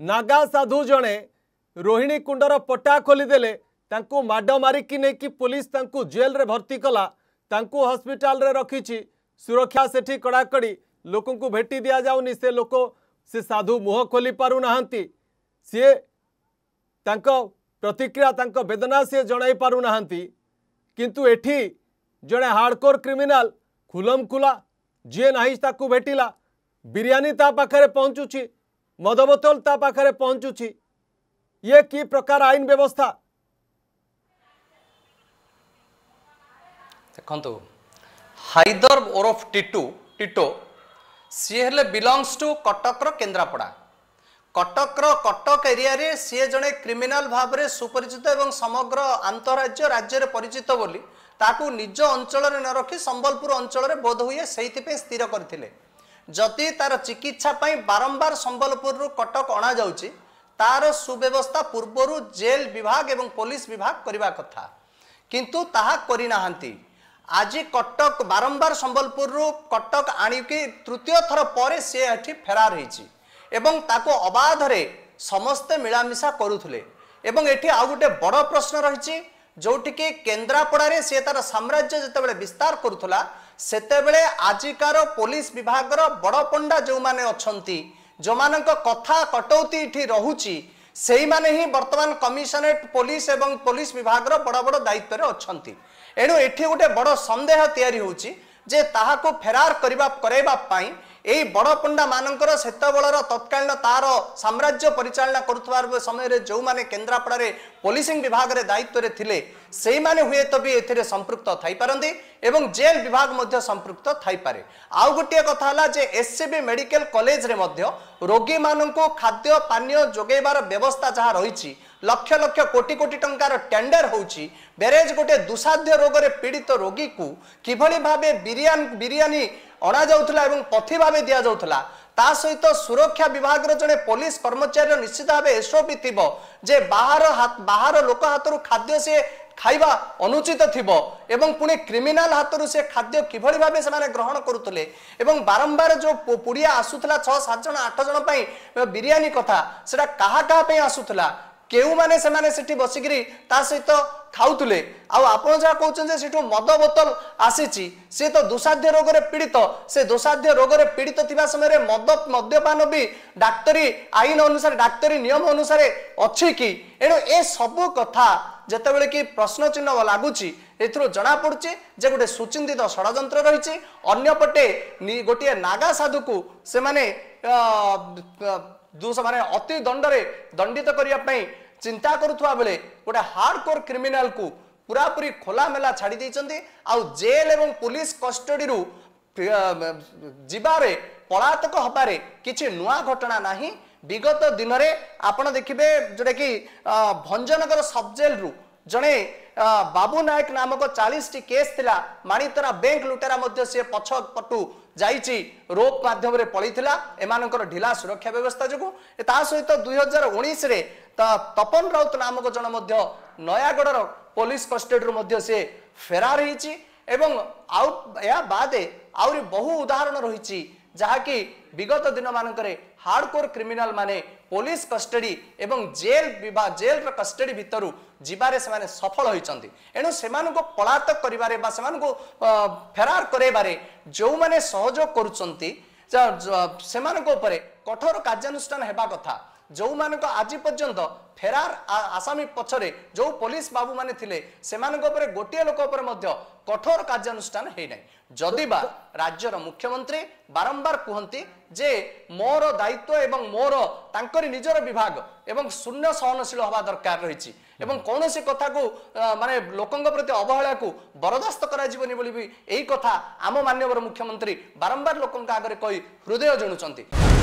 नागा साधु जड़े रोहिणी कुंडर पटा खोलीदे मड़ मारिकी नहीं कि पुलिस जेल रे भर्ती कला हस्पिटाल रखी सुरक्षा से कड़ाकड़ी लोक भेटी दि जाऊन लोक से साधु मुह खोली पार ना सीए प्रतिक्रिया बेदना सी जन पार ना किंतु जड़े हाड़कोर क्रिमिनाल खुलम खुला जी ना भेटिला बिरीयी ताखे पहुँचुची ମଦ ବୋତଲ ତା ପାଖରେ ପହଞ୍ଚୁଛି ଇଏ କି ପ୍ରକାର ଆଇନ ବ୍ୟବସ୍ଥା ଦେଖନ୍ତୁ ହାଇଦର ଓରଫ ଟିଟୁ ଟିଟୋ ସିଏ ହେଲେ ବିଲଙ୍ଗସ୍ ଟୁ କଟକର କେନ୍ଦ୍ରାପଡ଼ା କଟକର କଟକ ଏରିଆରେ ସିଏ ଜଣେ କ୍ରିମିନାଲ ଭାବରେ ସୁପରିଚିତ ଏବଂ ସମଗ୍ର ଆନ୍ତଃରାଜ୍ୟ ରାଜ୍ୟରେ ପରିଚିତ ବୋଲି ତାକୁ ନିଜ ଅଞ୍ଚଳରେ ନ ରଖି ସମ୍ବଲପୁର ଅଞ୍ଚଳରେ ବୋଧ ହୁଏ ସେଇଥିପାଇଁ ସ୍ଥିର କରିଥିଲେ ଯଦି ତାର ଚିକିତ୍ସା ପାଇଁ ବାରମ୍ବାର ସମ୍ବଲପୁରରୁ କଟକ ଅଣାଯାଉଛି ତାର ସୁବ୍ୟବସ୍ଥା ପୂର୍ବରୁ ଜେଲ ବିଭାଗ ଏବଂ ପୋଲିସ ବିଭାଗ କରିବା କଥା କିନ୍ତୁ ତାହା କରିନାହାନ୍ତି ଆଜି କଟକ ବାରମ୍ବାର ସମ୍ବଲପୁରରୁ କଟକ ଆଣିକି ତୃତୀୟ ଥର ପରେ ସେ ଏଠି ଫେରାର ହେଇଛି ଏବଂ ତାକୁ ଅବାଧରେ ସମସ୍ତେ ମିଳାମିଶା କରୁଥିଲେ ଏବଂ ଏଠି ଆଉ ଗୋଟେ ବଡ଼ ପ୍ରଶ୍ନ ରହିଛି ଯେଉଁଠିକି କେନ୍ଦ୍ରାପଡ଼ାରେ ସେ ତାର ସାମ୍ରାଜ୍ୟ ଯେତେବେଳେ ବିସ୍ତାର କରୁଥିଲା ସେତେବେଳେ ଆଜିକାର ପୋଲିସ ବିଭାଗର ବଡ଼ ପଣ୍ଡା ଯେଉଁମାନେ ଅଛନ୍ତି ଯେଉଁମାନଙ୍କ କଥା କଟୌତି ଏଠି ରହୁଛି ସେଇମାନେ ହିଁ ବର୍ତ୍ତମାନ କମିଶନରେଟ୍ ପୋଲିସ ଏବଂ ପୋଲିସ ବିଭାଗର ବଡ଼ ବଡ଼ ଦାୟିତ୍ୱରେ ଅଛନ୍ତି ଏଣୁ ଏଠି ଗୋଟେ ବଡ଼ ସନ୍ଦେହ ତିଆରି ହେଉଛି ଯେ ତାହାକୁ ଫେରାର କରିବା କରାଇବା ପାଇଁ এই বড় পণ্ডা মানকর সেতবেলার তৎকালীন তার সাম্রাজ্য পরিচালনা করুবার সময় যে কেন্দ্রাপড়ার পুলিশিং বিভাগের দায়িত্বের লে সেই মানে হুয়েত বি এতে সম্পৃক্ত থাইপারতি এবং জেল বিভাগ মধ্যে সম্পৃক্ত থাইপারে আউ গোটিয়ে কথা হল যে এসসিবি মেডিকেল কলেজরে মধ্যে রোগী মানুষ খাদ্য পানীয় যোগাইবার ব্যবস্থা যা রয়েছে লক্ষ লক্ষ কোটি কোটি টঙ্কার টেন্ডর হচ্ছে বেরেজ গোটে দুঃসাধ্য রোগের পীড়িত রোগীকে কিভাবে ভাবে বিরিয়ানি ଅଣାଯାଉଥିଲା ଏବଂ ପଥି ଭାବେ ଦିଆଯାଉଥିଲା ତା ସହିତ ସୁରକ୍ଷା ବିଭାଗର ଜଣେ ପୋଲିସ କର୍ମଚାରୀର ନିଶ୍ଚିତ ଭାବେ ଏସ୍ଓପି ଥିବ ଯେ ବାହାର ବାହାର ଲୋକ ହାତରୁ ଖାଦ୍ୟ ସିଏ ଖାଇବା ଅନୁଚିତ ଥିବ ଏବଂ ପୁଣି କ୍ରିମିନାଲ ହାତରୁ ସେ ଖାଦ୍ୟ କିଭଳି ଭାବେ ସେମାନେ ଗ୍ରହଣ କରୁଥିଲେ ଏବଂ ବାରମ୍ବାର ଯେଉଁ ପୁଡ଼ିଆ ଆସୁଥିଲା ଛଅ ସାତ ଜଣ ଆଠ ଜଣ ପାଇଁ ବିରିୟାନୀ କଥା ସେଇଟା କାହା କାହା ପାଇଁ ଆସୁଥିଲା କେଉଁମାନେ ସେମାନେ ସେଠି ବସିକିରି ତା ସହିତ ଖାଉଥିଲେ ଆଉ ଆପଣ ଯାହା କହୁଛନ୍ତି ଯେ ସେଠୁ ମଦ ବୋତଲ ଆସିଛି ସେ ତ ଦୁଃସାଧ୍ୟ ରୋଗରେ ପୀଡ଼ିତ ସେ ଦୁଃସାଧ୍ୟ ରୋଗରେ ପୀଡ଼ିତ ଥିବା ସମୟରେ ମଦ ମଦ୍ୟପାନ ବି ଡାକ୍ତରୀ ଆଇନ ଅନୁସାରେ ଡାକ୍ତରୀ ନିୟମ ଅନୁସାରେ ଅଛି କି ଏଣୁ ଏସବୁ କଥା ଯେତେବେଳେ କି ପ୍ରଶ୍ନ ଚିହ୍ନ ଲାଗୁଛି ଏଥିରୁ ଜଣାପଡ଼ୁଛି ଯେ ଗୋଟେ ସୁଚିନ୍ତିତ ଷଡ଼ଯନ୍ତ୍ର ରହିଛି ଅନ୍ୟପଟେ ଗୋଟିଏ ନାଗା ସାଧୁକୁ ସେମାନେ ଅତି ଦଣ୍ଡରେ ଦଣ୍ଡିତ କରିବା ପାଇଁ ଚିନ୍ତା କରୁଥିବା ବେଳେ ଗୋଟେ ହାର୍ଡ କୋର୍ କ୍ରିମିନାଲକୁ ପୁରାପୁରି ଖୋଲାମେଲା ଛାଡ଼ି ଦେଇଛନ୍ତି ଆଉ ଜେଲ୍ ଏବଂ ପୋଲିସ କଷ୍ଟଡିରୁ ଯିବାରେ ପଳାତକ ହେବାରେ କିଛି ନୂଆ ଘଟଣା ନାହିଁ ବିଗତ ଦିନରେ ଆପଣ ଦେଖିବେ ଯେଉଁଟାକି ଭଞ୍ଜନଗର ସବ୍ଜେଲରୁ ଜଣେ ବାବୁ ନାୟକ ନାମକ ଚାଳିଶଟି କେସ୍ ଥିଲା ମାଣିତରା ବ୍ୟାଙ୍କ ଲୁଟେରା ମଧ୍ୟ ସିଏ ପଛ ପଟୁ যাইছি রোপ মাধ্যমে পড়াইলা এমানকর ঢিলা সুরক্ষা ব্যবস্থা যোগুঁ তা সহ দুই হাজার উনিশে তপন রাউত নামক জন নয়াগড়র পুলিশ কস্টেডি সে ফেরার হয়েছি এবং আউ এয়া বাদে আহরি বহু উদাহরণ রয়েছে যাকি বিগত দিন মানকরে হার্ডকোর ক্রিমিনাল মানে ପୋଲିସ କଷ୍ଟଡ଼ି ଏବଂ ଜେଲ୍ ବା ଜେଲ୍ର କଷ୍ଟଡ଼ି ଭିତରୁ ଯିବାରେ ସେମାନେ ସଫଳ ହୋଇଛନ୍ତି ଏଣୁ ସେମାନଙ୍କୁ ପଳାତକ କରିବାରେ ବା ସେମାନଙ୍କୁ ଫେରାର କରାଇବାରେ ଯେଉଁମାନେ ସହଯୋଗ କରୁଛନ୍ତି ସେମାନଙ୍କ ଉପରେ କଠୋର କାର୍ଯ୍ୟାନୁଷ୍ଠାନ ହେବା କଥା ଯେଉଁମାନଙ୍କ ଆଜି ପର୍ଯ୍ୟନ୍ତ ଫେରାର ଆସାମୀ ପଛରେ ଯେଉଁ ପୋଲିସ ବାବୁମାନେ ଥିଲେ ସେମାନଙ୍କ ଉପରେ ଗୋଟିଏ ଲୋକ ଉପରେ ମଧ୍ୟ କଠୋର କାର୍ଯ୍ୟାନୁଷ୍ଠାନ ହେଇନାହିଁ ଯଦି ବା ରାଜ୍ୟର ମୁଖ୍ୟମନ୍ତ୍ରୀ ବାରମ୍ବାର କୁହନ୍ତି ଯେ ମୋର ଦାୟିତ୍ୱ ଏବଂ ମୋର ତାଙ୍କରି ନିଜର ବିଭାଗ ଏବଂ ଶୂନ୍ୟ ସହନଶୀଳ ହେବା ଦରକାର ରହିଛି ଏବଂ କୌଣସି କଥାକୁ ମାନେ ଲୋକଙ୍କ ପ୍ରତି ଅବହେଳାକୁ ବରଦାସ୍ତ କରାଯିବନି ବୋଲି ବି ଏହି କଥା ଆମ ମାନ୍ୟବର ମୁଖ୍ୟମନ୍ତ୍ରୀ ବାରମ୍ବାର ଲୋକଙ୍କ ଆଗରେ କହି ହୃଦୟ ଜଣୁଛନ୍ତି